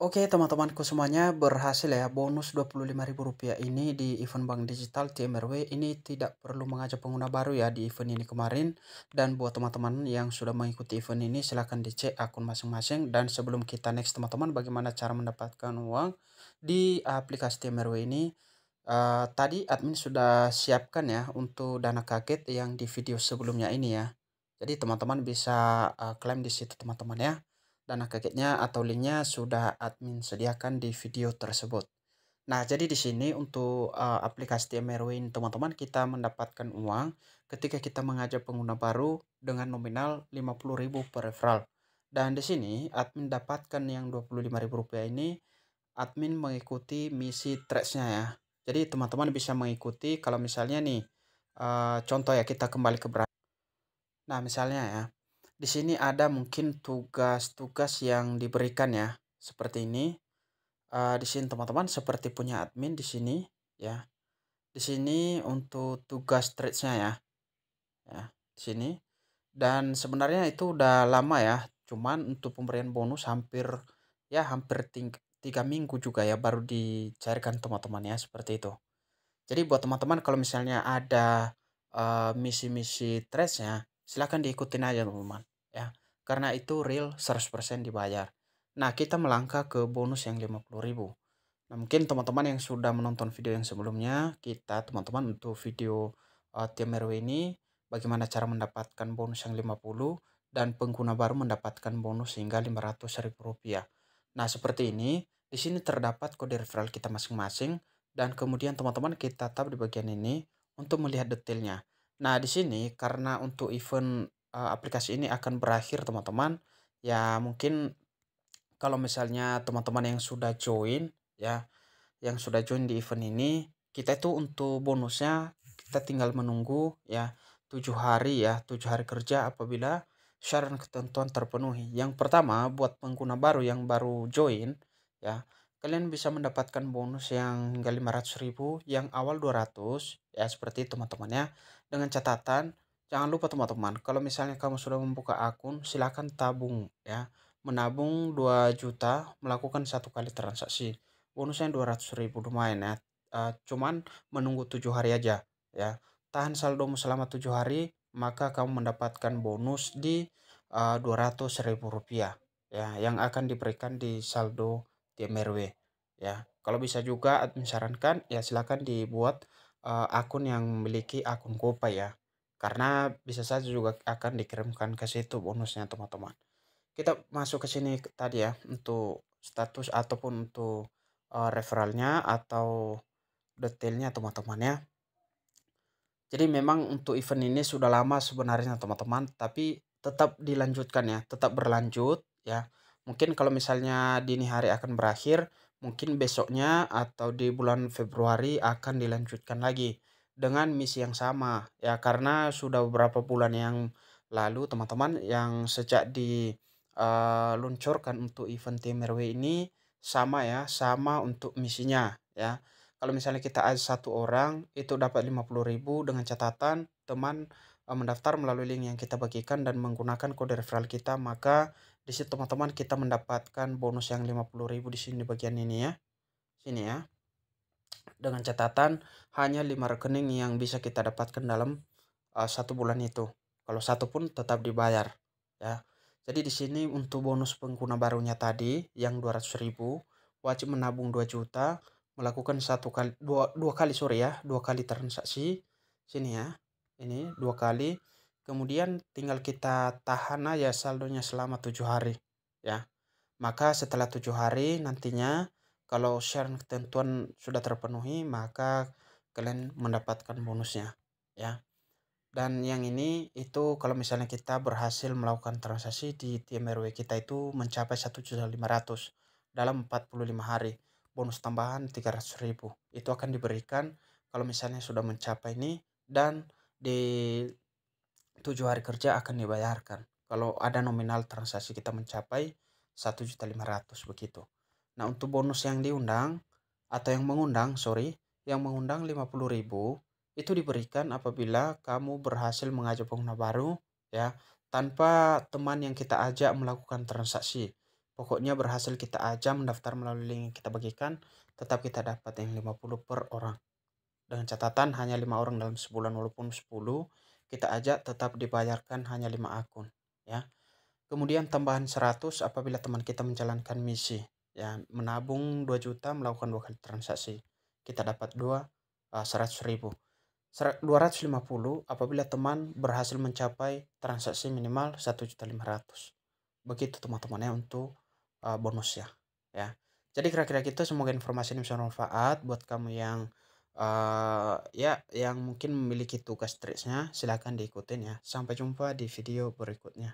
Oke teman-temanku semuanya berhasil ya bonus Rp25.000 ini di event bank digital TMRW ini tidak perlu mengajak pengguna baru ya di event ini kemarin dan buat teman-teman yang sudah mengikuti event ini silahkan dicek akun masing-masing dan sebelum kita next teman-teman bagaimana cara mendapatkan uang di aplikasi TMRW ini uh, tadi admin sudah siapkan ya untuk dana kaget yang di video sebelumnya ini ya jadi teman-teman bisa uh, klaim di situ teman-teman ya dana kakeknya atau linknya sudah admin sediakan di video tersebut. Nah, jadi di sini untuk uh, aplikasi merwin teman-teman kita mendapatkan uang ketika kita mengajak pengguna baru dengan nominal 50.000 per referral. Dan di sini admin dapatkan yang Rp25.000 ini admin mengikuti misi tracks-nya ya. Jadi teman-teman bisa mengikuti kalau misalnya nih uh, contoh ya kita kembali ke Nah, misalnya ya di sini ada mungkin tugas-tugas yang diberikan ya seperti ini uh, di sini teman-teman seperti punya admin di sini ya di sini untuk tugas threadsnya ya ya di sini dan sebenarnya itu udah lama ya cuman untuk pemberian bonus hampir ya hampir tiga minggu juga ya baru dicairkan teman-teman ya seperti itu jadi buat teman-teman kalau misalnya ada eh, misi-misi uh, misi -misi trades silahkan diikutin aja teman-teman ya karena itu real 100% dibayar nah kita melangkah ke bonus yang 50.000 nah mungkin teman-teman yang sudah menonton video yang sebelumnya kita teman-teman untuk video uh, eh, TMRW ini bagaimana cara mendapatkan bonus yang 50 dan pengguna baru mendapatkan bonus hingga 500.000 rupiah nah seperti ini di sini terdapat kode referral kita masing-masing dan kemudian teman-teman kita tab di bagian ini untuk melihat detailnya. Nah, di sini karena untuk event uh, aplikasi ini akan berakhir teman-teman ya mungkin kalau misalnya teman-teman yang sudah join ya yang sudah join di event ini kita itu untuk bonusnya kita tinggal menunggu ya tujuh hari ya tujuh hari kerja apabila syarat ketentuan terpenuhi yang pertama buat pengguna baru yang baru join ya kalian bisa mendapatkan bonus yang hingga 500 ribu yang awal 200 ya seperti teman-temannya dengan catatan Jangan lupa teman-teman, kalau misalnya kamu sudah membuka akun, silahkan tabung ya. Menabung 2 juta, melakukan satu kali transaksi. Bonusnya 200 ribu lumayan ya. Uh, cuman menunggu tujuh hari aja ya. Tahan saldomu selama tujuh hari, maka kamu mendapatkan bonus di e, uh, 200 ribu rupiah ya yang akan diberikan di saldo TMRW ya kalau bisa juga admin sarankan ya silahkan dibuat uh, akun yang memiliki akun Gopay ya karena bisa saja juga akan dikirimkan ke situ bonusnya teman-teman kita masuk ke sini tadi ya untuk status ataupun untuk uh, referralnya atau detailnya teman-teman ya jadi memang untuk event ini sudah lama sebenarnya teman-teman tapi tetap dilanjutkan ya tetap berlanjut ya mungkin kalau misalnya dini hari akan berakhir mungkin besoknya atau di bulan Februari akan dilanjutkan lagi dengan misi yang sama ya karena sudah beberapa bulan yang lalu teman-teman yang sejak di uh, untuk event TMRW ini sama ya sama untuk misinya ya kalau misalnya kita ada satu orang itu dapat 50.000 dengan catatan teman uh, mendaftar melalui link yang kita bagikan dan menggunakan kode referral kita maka di situ teman-teman kita mendapatkan bonus yang 50.000 di sini di bagian ini ya sini ya dengan catatan hanya lima rekening yang bisa kita dapatkan dalam uh, satu bulan itu. Kalau satu pun tetap dibayar ya. Jadi di sini untuk bonus pengguna barunya tadi yang 200.000 wajib menabung 2 juta, melakukan satu kali dua, dua kali sore ya, dua kali transaksi sini ya. Ini dua kali. Kemudian tinggal kita tahan aja saldonya selama tujuh hari ya. Maka setelah tujuh hari nantinya kalau share ketentuan sudah terpenuhi, maka kalian mendapatkan bonusnya, ya. Dan yang ini itu kalau misalnya kita berhasil melakukan transaksi di TMRW kita itu mencapai 1.500 dalam 45 hari. Bonus tambahan 300.000. Itu akan diberikan kalau misalnya sudah mencapai ini dan di tujuh hari kerja akan dibayarkan kalau ada nominal transaksi kita mencapai 1.500 begitu. Nah untuk bonus yang diundang atau yang mengundang, sorry, yang mengundang 50.000 itu diberikan apabila kamu berhasil mengajak pengguna baru ya tanpa teman yang kita ajak melakukan transaksi. Pokoknya berhasil kita ajak mendaftar melalui link yang kita bagikan, tetap kita dapat yang 50 per orang. Dengan catatan hanya lima orang dalam sebulan walaupun 10 kita ajak tetap dibayarkan hanya 5 akun ya. Kemudian tambahan 100 apabila teman kita menjalankan misi ya menabung 2 juta melakukan dua kali transaksi kita dapat dua eh, seratus ribu 250 apabila teman berhasil mencapai transaksi minimal satu juta lima ratus Begitu teman temannya untuk uh, eh, bonus ya. Ya. Jadi kira-kira gitu semoga informasi ini bisa bermanfaat buat kamu yang uh, ya yang mungkin memiliki tugas triknya silahkan diikutin ya. Sampai jumpa di video berikutnya.